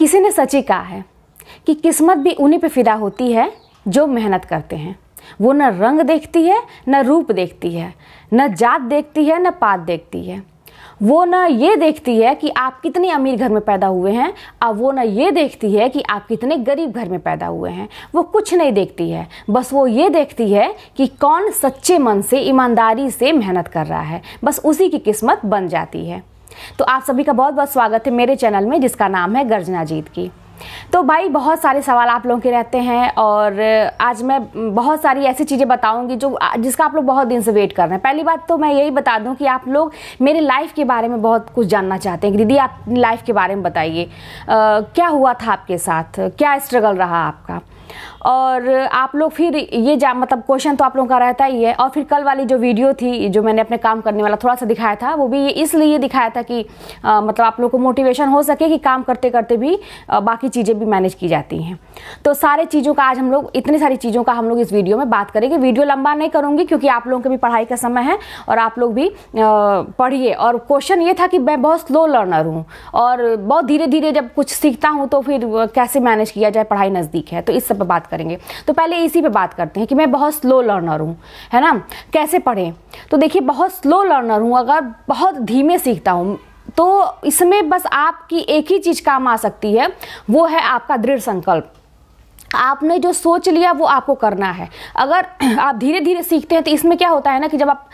किसी ने सच ही कहा है कि किस्मत भी उन्हीं पे फिदा होती है जो मेहनत करते हैं वो न रंग देखती है न रूप देखती है न जात देखती है न पात देखती है वो न ये देखती है कि आप कितने अमीर घर में पैदा हुए हैं और वो न ये देखती है कि आप कितने गरीब घर में पैदा हुए हैं वो कुछ नहीं देखती है बस वो ये देखती है कि कौन सच्चे मन से ईमानदारी से मेहनत कर रहा है बस उसी की किस्मत बन जाती है तो आप सभी का बहुत बहुत स्वागत है मेरे चैनल में जिसका नाम है गर्जना जीत की तो भाई बहुत सारे सवाल आप लोगों के रहते हैं और आज मैं बहुत सारी ऐसी चीज़ें बताऊंगी जो जिसका आप लोग बहुत दिन से वेट कर रहे हैं पहली बात तो मैं यही बता दूं कि आप लोग मेरे लाइफ के बारे में बहुत कुछ जानना चाहते हैं कि दीदी आप लाइफ के बारे में बताइए क्या हुआ था आपके साथ क्या स्ट्रगल रहा आपका और आप लोग फिर ये जा मतलब क्वेश्चन तो आप लोगों का रहता ही है और फिर कल वाली जो वीडियो थी जो मैंने अपने काम करने वाला थोड़ा सा दिखाया था वो भी इसलिए दिखाया था कि आ, मतलब आप लोग को मोटिवेशन हो सके कि काम करते करते भी आ, बाकी चीज़ें भी मैनेज की जाती हैं तो सारे चीज़ों का आज हम लोग इतनी सारी चीज़ों का हम लोग इस वीडियो में बात करेंगे वीडियो लंबा नहीं करूँगी क्योंकि आप लोगों के भी पढ़ाई का समय है और आप लोग भी पढ़िए और क्वेश्चन ये था कि मैं बहुत स्लो लर्नर हूँ और बहुत धीरे धीरे जब कुछ सीखता हूँ तो फिर कैसे मैनेज किया जाए पढ़ाई नज़दीक है तो इस सब पर बात करेंगे तो पहले इसी पे बात करते हैं कि मैं बहुत स्लो लर्नर हूँ है ना कैसे पढ़ें तो देखिए बहुत स्लो लर्नर हूँ अगर बहुत धीमे सीखता हूँ तो इसमें बस आपकी एक ही चीज़ काम आ सकती है वो है आपका दृढ़ संकल्प आपने जो सोच लिया वो आपको करना है अगर आप धीरे धीरे सीखते हैं तो इसमें क्या होता है ना कि जब आप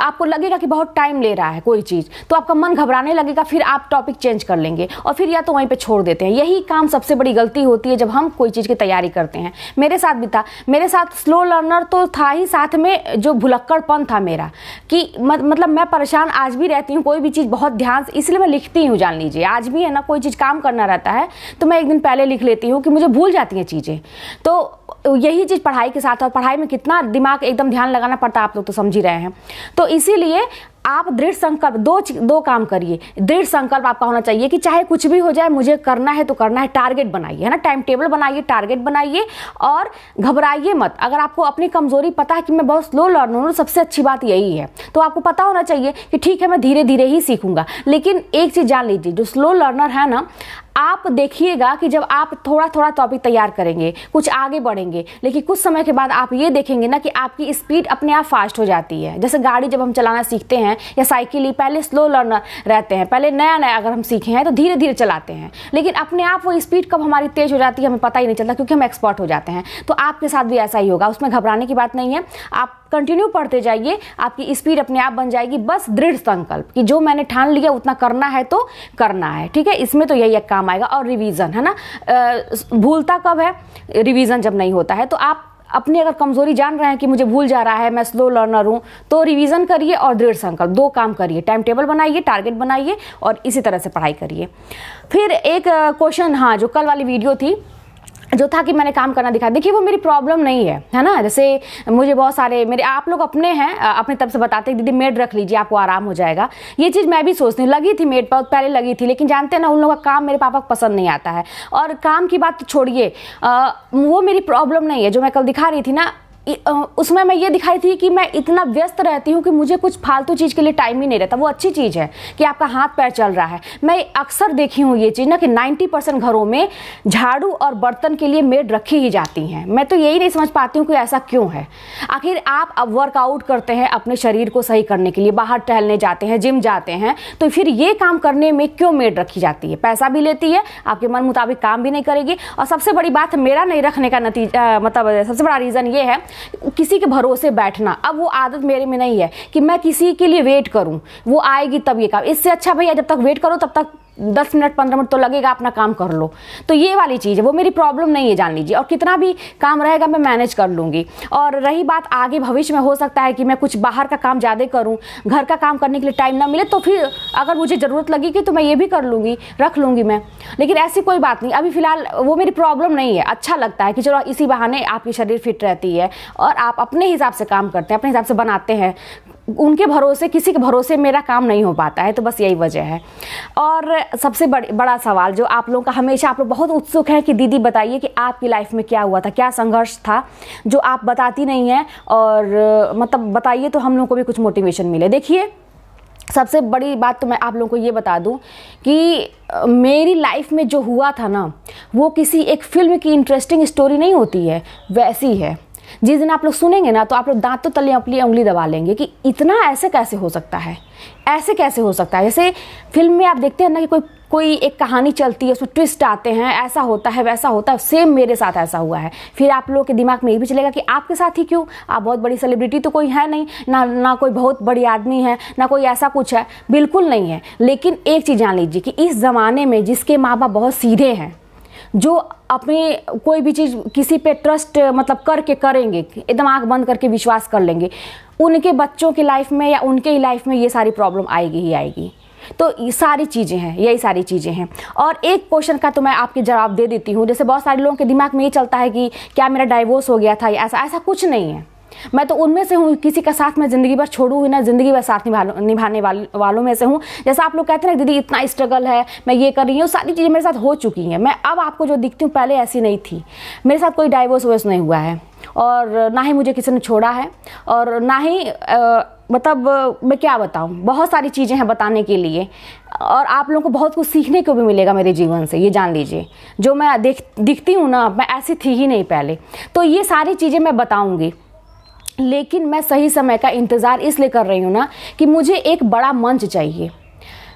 आपको लगेगा कि बहुत टाइम ले रहा है कोई चीज़ तो आपका मन घबराने लगेगा फिर आप टॉपिक चेंज कर लेंगे और फिर या तो वहीं पर छोड़ देते हैं यही काम सबसे बड़ी गलती होती है जब हम कोई चीज़ की तैयारी करते हैं मेरे साथ भी था मेरे साथ स्लो लर्नर तो था ही साथ में जो भुलक्कड़पन था मेरा कि मतलब मैं परेशान आज भी रहती हूँ कोई भी चीज़ बहुत ध्यान से इसलिए मैं लिखती हूँ जान लीजिए आज भी है ना कोई चीज़ काम करना रहता है तो मैं एक दिन पहले लिख लेती हूँ कि मुझे भूल जाती हैं चीज़ें तो यही चीज़ पढ़ाई के साथ और पढ़ाई में कितना दिमाग एकदम ध्यान लगाना पड़ता है आप लोग तो समझ ही रहे हैं तो इसीलिए आप दृढ़ संकल्प दो दो काम करिए दृढ़ संकल्प आपका होना चाहिए कि चाहे कुछ भी हो जाए मुझे करना है तो करना है टारगेट बनाइए है ना टाइम टेबल बनाइए टारगेट बनाइए और घबराइए मत अगर आपको अपनी कमज़ोरी पता है कि मैं बहुत स्लो लर्नर हूँ सबसे अच्छी बात यही है तो आपको पता होना चाहिए कि ठीक है मैं धीरे धीरे ही सीखूंगा लेकिन एक चीज़ जान लीजिए जो स्लो लर्नर है ना आप देखिएगा कि जब आप थोड़ा थोड़ा तो टॉपिक तैयार करेंगे कुछ आगे बढ़ेंगे लेकिन कुछ समय के बाद आप ये देखेंगे ना कि आपकी स्पीड अपने आप फास्ट हो जाती है जैसे गाड़ी जब हम चलाना सीखते हैं या साइकिल ही पहले स्लो लर्नर रहते हैं पहले नया नया अगर हम सीखे हैं तो धीरे धीरे चलाते हैं लेकिन अपने आप वो स्पीड कब हमारी तेज़ हो जाती है हमें पता ही नहीं चलता क्योंकि हम एक्सपर्ट हो जाते हैं तो आपके साथ भी ऐसा ही होगा उसमें घबराने की बात नहीं है आप कंटिन्यू पढ़ते जाइए आपकी स्पीड अपने आप बन जाएगी बस दृढ़ संकल्प कि जो मैंने ठान लिया उतना करना है तो करना है ठीक है इसमें तो यही एक काम आएगा और रिवीजन है ना भूलता कब है रिवीजन जब नहीं होता है तो आप अपनी अगर कमज़ोरी जान रहे हैं कि मुझे भूल जा रहा है मैं स्लो लर्नर हूँ तो रिवीजन करिए और दृढ़ संकल्प दो काम करिए टाइम टेबल बनाइए टारगेट बनाइए और इसी तरह से पढ़ाई करिए फिर एक क्वेश्चन हाँ जो कल वाली वीडियो थी जो था कि मैंने काम करना दिखा देखिए वो मेरी प्रॉब्लम नहीं है है ना जैसे मुझे बहुत सारे मेरे आप लोग अपने हैं अपने तब से बताते हैं दीदी मेड रख लीजिए आपको आराम हो जाएगा ये चीज़ मैं भी सोचती हूँ लगी थी मेड पर पहले लगी थी लेकिन जानते हैं ना उन लोगों का काम मेरे पापा को पसंद नहीं आता है और काम की बात तो छोड़िए वो मेरी प्रॉब्लम नहीं है जो मैं कल दिखा रही थी ना उसमें मैं ये दिखाई थी कि मैं इतना व्यस्त रहती हूँ कि मुझे कुछ फालतू चीज़ के लिए टाइम ही नहीं रहता वो अच्छी चीज़ है कि आपका हाथ पैर चल रहा है मैं अक्सर देखी हूँ ये चीज़ ना कि नाइन्टी परसेंट घरों में झाड़ू और बर्तन के लिए मेड रखी ही जाती हैं मैं तो यही नहीं समझ पाती हूँ कि ऐसा क्यों है आखिर आप अब वर्कआउट करते हैं अपने शरीर को सही करने के लिए बाहर टहलने जाते हैं जिम जाते हैं तो फिर ये काम करने में क्यों मेड रखी जाती है पैसा भी लेती है आपके मन मुताबिक काम भी नहीं करेगी और सबसे बड़ी बात मेरा नहीं रखने का नतीजा मतलब सबसे बड़ा रीज़न ये है किसी के भरोसे बैठना अब वो आदत मेरे में नहीं है कि मैं किसी के लिए वेट करूं वो आएगी तब ये काम इससे अच्छा भैया जब तक वेट करो तब तक दस मिनट पंद्रह मिनट तो लगेगा अपना काम कर लो तो ये वाली चीज़ है वो मेरी प्रॉब्लम नहीं है जान लीजिए और कितना भी काम रहेगा मैं मैनेज कर लूँगी और रही बात आगे भविष्य में हो सकता है कि मैं कुछ बाहर का काम ज़्यादा करूँ घर का काम करने के लिए टाइम ना मिले तो फिर अगर मुझे ज़रूरत लगेगी तो मैं ये भी कर लूँगी रख लूँगी मैं लेकिन ऐसी कोई बात नहीं अभी फ़िलहाल वो मेरी प्रॉब्लम नहीं है अच्छा लगता है कि चलो इसी बहाने आपकी शरीर फिट रहती है और आप अपने हिसाब से काम करते हैं अपने हिसाब से बनाते हैं उनके भरोसे किसी के भरोसे मेरा काम नहीं हो पाता है तो बस यही वजह है और सबसे बड़, बड़ा सवाल जो आप लोगों का हमेशा आप लोग बहुत उत्सुक हैं कि दीदी बताइए कि आपकी लाइफ में क्या हुआ था क्या संघर्ष था जो आप बताती नहीं हैं और मतलब बताइए तो हम लोग को भी कुछ मोटिवेशन मिले देखिए सबसे बड़ी बात तो मैं आप लोगों को ये बता दूं कि मेरी लाइफ में जो हुआ था ना वो किसी एक फिल्म की इंटरेस्टिंग स्टोरी नहीं होती है वैसी है जिस दिन आप लोग सुनेंगे ना तो आप लोग दांत तो तले अपनी उंगली दबा लेंगे कि इतना ऐसे कैसे हो सकता है ऐसे कैसे हो सकता है जैसे फिल्म में आप देखते हैं ना कि कोई कोई एक कहानी चलती है उसमें ट्विस्ट आते हैं ऐसा होता है वैसा होता है सेम मेरे साथ ऐसा हुआ है फिर आप लोगों के दिमाग में ये भी चलेगा कि आपके साथ ही क्यों आप बहुत बड़ी सेलिब्रिटी तो कोई है नहीं ना ना कोई बहुत बड़ी आदमी है ना कोई ऐसा कुछ है बिल्कुल नहीं है लेकिन एक चीज़ जान लीजिए कि इस ज़माने में जिसके माँ बाप बहुत सीधे हैं जो अपनी कोई भी चीज़ किसी पे ट्रस्ट मतलब करके करेंगे एकदम आँख बंद करके विश्वास कर लेंगे उनके बच्चों की लाइफ में या उनके ही लाइफ में ये सारी प्रॉब्लम आएगी ही आएगी तो ये सारी चीज़ें हैं यही सारी चीज़ें हैं और एक क्वेश्चन का तो मैं आपके जवाब दे देती हूँ जैसे बहुत सारे लोगों के दिमाग में ये चलता है कि क्या मेरा डाइवोर्स हो गया था या ऐसा ऐसा कुछ नहीं है मैं तो उनमें से हूँ किसी का साथ मैं ज़िंदगी भर छोड़ू ना ज़िंदगी भर साथ निभाने वाल, वालों में से हूँ जैसा आप लोग कहते हैं ना दीदी इतना स्ट्रगल है मैं ये कर रही हूँ सारी चीज़ें मेरे साथ हो चुकी हैं मैं अब आपको जो दिखती हूँ पहले ऐसी नहीं थी मेरे साथ कोई डाइवोर्स वोर्स नहीं हुआ है और ना ही मुझे किसी ने छोड़ा है और ना ही मतलब मैं क्या बताऊँ बहुत सारी चीज़ें हैं बताने के लिए और आप लोगों को बहुत कुछ सीखने को भी मिलेगा मेरे जीवन से ये जान लीजिए जो मैं देख दिखती हूँ ना मैं ऐसी थी ही नहीं पहले तो ये सारी चीज़ें मैं बताऊँगी लेकिन मैं सही समय का इंतज़ार इसलिए कर रही हूँ ना कि मुझे एक बड़ा मंच चाहिए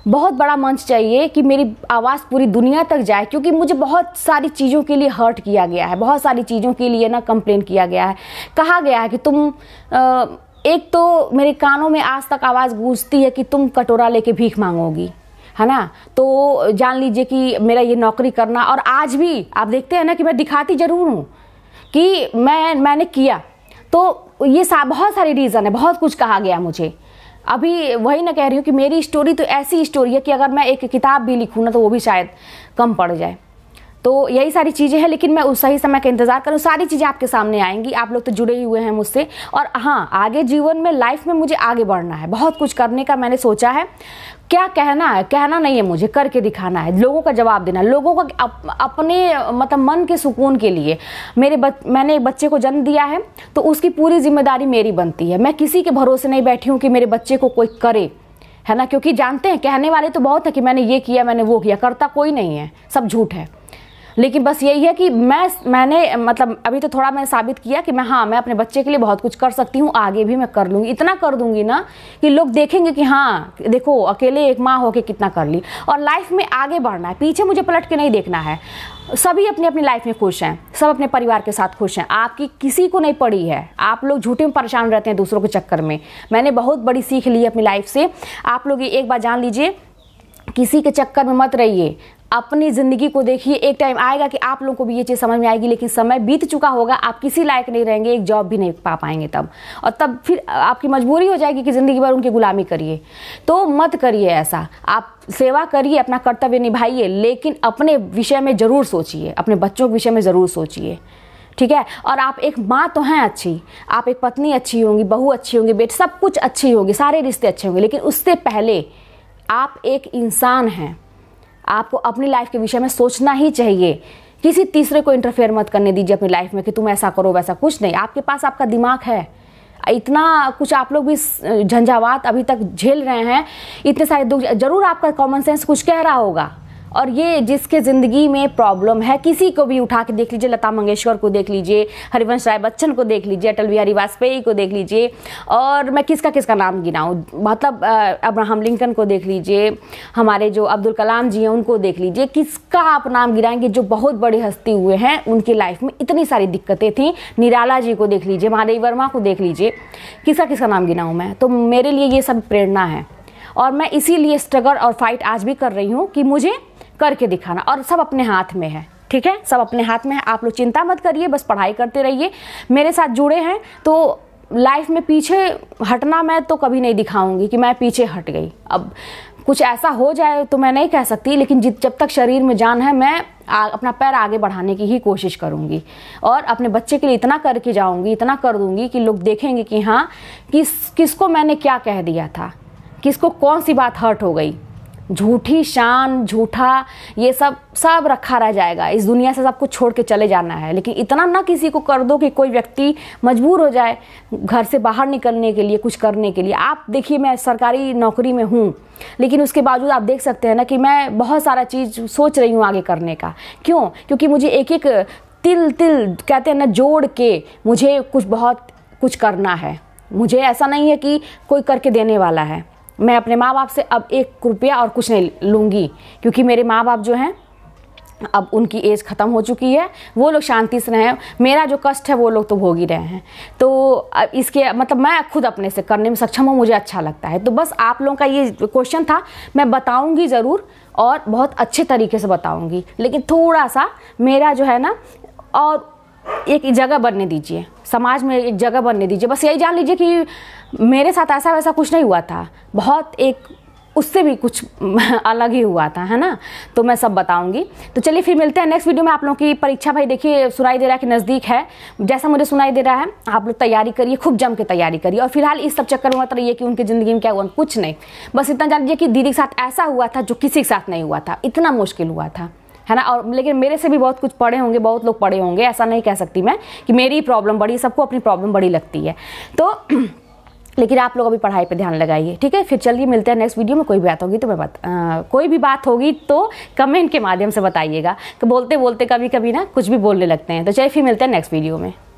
बहुत बड़ा मंच चाहिए कि मेरी आवाज़ पूरी दुनिया तक जाए क्योंकि मुझे बहुत सारी चीज़ों के लिए हर्ट किया गया है बहुत सारी चीज़ों के लिए ना कंप्लेन किया गया है कहा गया है कि तुम आ, एक तो मेरे कानों में आज तक आवाज़ गूंजती है कि तुम कटोरा लेके भीख मांगोगी है ना तो जान लीजिए कि मेरा ये नौकरी करना और आज भी आप देखते हैं ना कि मैं दिखाती ज़रूर हूँ कि मैं मैंने किया तो ये सा बहुत सारी रीज़न है बहुत कुछ कहा गया मुझे अभी वही ना कह रही हूँ कि मेरी स्टोरी तो ऐसी स्टोरी है कि अगर मैं एक किताब भी लिखूँ ना तो वो भी शायद कम पड़ जाए तो यही सारी चीज़ें हैं लेकिन मैं उस सही समय का इंतज़ार करूँ सारी चीज़ें आपके सामने आएंगी आप लोग तो जुड़े ही हुए हैं मुझसे और हाँ आगे जीवन में लाइफ में मुझे आगे बढ़ना है बहुत कुछ करने का मैंने सोचा है क्या कहना है कहना नहीं है मुझे करके दिखाना है लोगों का जवाब देना लोगों का अप, अपने मतलब मन के सुकून के लिए मेरे बच, मैंने एक बच्चे को जन्म दिया है तो उसकी पूरी जिम्मेदारी मेरी बनती है मैं किसी के भरोसे नहीं बैठी हूँ कि मेरे बच्चे को कोई करे है ना क्योंकि जानते हैं कहने वाले तो बहुत है कि मैंने ये किया मैंने वो किया करता कोई नहीं है सब झूठ है लेकिन बस यही है कि मैं मैंने मतलब अभी तो थोड़ा मैंने साबित किया कि मैं हाँ मैं अपने बच्चे के लिए बहुत कुछ कर सकती हूँ आगे भी मैं कर लूँगी इतना कर दूँगी ना कि लोग देखेंगे कि हाँ देखो अकेले एक माँ होके कितना कर ली और लाइफ में आगे बढ़ना है पीछे मुझे पलट के नहीं देखना है सभी अपनी अपनी लाइफ में खुश हैं सब अपने परिवार के साथ खुश हैं आपकी किसी को नहीं पड़ी है आप लोग झूठे में परेशान रहते हैं दूसरों के चक्कर में मैंने बहुत बड़ी सीख ली अपनी लाइफ से आप लोग ये एक बार जान लीजिए किसी के चक्कर में मत रहिए अपनी ज़िंदगी को देखिए एक टाइम आएगा कि आप लोगों को भी ये चीज़ समझ में आएगी लेकिन समय बीत चुका होगा आप किसी लायक नहीं रहेंगे एक जॉब भी नहीं पा पाएंगे तब और तब फिर आपकी मजबूरी हो जाएगी कि ज़िंदगी भर उनकी गुलामी करिए तो मत करिए ऐसा आप सेवा करिए अपना कर्तव्य निभाइए लेकिन अपने विषय में ज़रूर सोचिए अपने बच्चों के विषय में ज़रूर सोचिए ठीक है और आप एक माँ तो हैं अच्छी आप एक पत्नी अच्छी होंगी बहू अच्छी होंगी बेटी सब कुछ अच्छी होगी सारे रिश्ते अच्छे होंगे लेकिन उससे पहले आप एक इंसान हैं आपको अपनी लाइफ के विषय में सोचना ही चाहिए किसी तीसरे को इंटरफेयर मत करने दीजिए अपनी लाइफ में कि तुम ऐसा करो वैसा कुछ नहीं आपके पास आपका दिमाग है इतना कुछ आप लोग भी झंझावात अभी तक झेल रहे हैं इतने सारे दुख जरूर आपका कॉमन सेंस कुछ कह रहा होगा और ये जिसके ज़िंदगी में प्रॉब्लम है किसी को भी उठा के देख लीजिए लता मंगेशकर को देख लीजिए हरिवंश राय बच्चन को देख लीजिए अटल बिहारी वाजपेयी को देख लीजिए और मैं किसका किसका नाम गिनाऊँ मतलब अब्राहम लिंकन को देख लीजिए हमारे जो अब्दुल कलाम जी हैं उनको देख लीजिए किसका आप नाम गिराएंगे जो बहुत बड़े हस्ती हुए हैं उनकी लाइफ में इतनी सारी दिक्कतें थी निराला जी को देख लीजिए महादेव वर्मा को देख लीजिए किसका किसका नाम गिनाऊँ मैं तो मेरे लिए ये सब प्रेरणा है और मैं इसीलिए स्ट्रगल और फाइट आज भी कर रही हूँ कि मुझे करके दिखाना और सब अपने हाथ में है ठीक है सब अपने हाथ में है आप लोग चिंता मत करिए बस पढ़ाई करते रहिए मेरे साथ जुड़े हैं तो लाइफ में पीछे हटना मैं तो कभी नहीं दिखाऊंगी कि मैं पीछे हट गई अब कुछ ऐसा हो जाए तो मैं नहीं कह सकती लेकिन जब तक शरीर में जान है मैं आ, अपना पैर आगे बढ़ाने की ही कोशिश करूंगी और अपने बच्चे के लिए इतना करके जाऊँगी इतना कर दूँगी कि लोग देखेंगे कि हाँ किस किसको मैंने क्या कह दिया था किसको कौन सी बात हर्ट हो गई झूठी शान झूठा ये सब सब रखा रह जाएगा इस दुनिया से सब कुछ छोड़ के चले जाना है लेकिन इतना ना किसी को कर दो कि कोई व्यक्ति मजबूर हो जाए घर से बाहर निकलने के लिए कुछ करने के लिए आप देखिए मैं सरकारी नौकरी में हूँ लेकिन उसके बावजूद आप देख सकते हैं ना कि मैं बहुत सारा चीज़ सोच रही हूँ आगे करने का क्यों क्योंकि मुझे एक एक तिल तिल कहते हैं ना जोड़ के मुझे कुछ बहुत कुछ करना है मुझे ऐसा नहीं है कि कोई करके देने वाला है मैं अपने माँ बाप से अब एक रुपया और कुछ नहीं लूँगी क्योंकि मेरे माँ बाप जो हैं अब उनकी एज ख़त्म हो चुकी है वो लोग शांति से रहें मेरा जो कष्ट है वो लोग तो भोग ही रहे हैं तो इसके मतलब मैं खुद अपने से करने में सक्षम हूँ मुझे अच्छा लगता है तो बस आप लोगों का ये क्वेश्चन था मैं बताऊँगी ज़रूर और बहुत अच्छे तरीके से बताऊँगी लेकिन थोड़ा सा मेरा जो है ना और एक जगह बनने दीजिए समाज में एक जगह बनने दीजिए बस यही जान लीजिए कि मेरे साथ ऐसा वैसा कुछ नहीं हुआ था बहुत एक उससे भी कुछ अलग ही हुआ था है ना तो मैं सब बताऊंगी तो चलिए फिर मिलते हैं नेक्स्ट वीडियो में आप लोगों की परीक्षा भाई देखिए सुनाई दे रहा है कि नज़दीक है जैसा मुझे सुनाई दे रहा है आप लोग तैयारी करिए खूब जम के तैयारी करिए और फिलहाल इस सब चक्कर में मत रहिए कि उनकी ज़िंदगी में क्या हुआ कुछ नहीं बस इतना जान लीजिए कि दीदी के साथ ऐसा हुआ था जो किसी के साथ नहीं हुआ था इतना मुश्किल हुआ था है ना और लेकिन मेरे से भी बहुत कुछ पढ़े होंगे बहुत लोग पढ़े होंगे ऐसा नहीं कह सकती मैं कि मेरी प्रॉब्लम बड़ी सबको अपनी प्रॉब्लम बड़ी लगती है तो लेकिन आप लोग अभी पढ़ाई पे ध्यान लगाइए ठीक है फिर चलिए मिलते हैं नेक्स्ट वीडियो में तो कोई भी बात होगी तो मैं बात आ, कोई भी बात होगी तो कमेंट के माध्यम से बताइएगा तो बोलते बोलते कभी कभी ना कुछ भी बोलने लगते हैं तो चलिए फिर मिलते हैं नेक्स्ट वीडियो में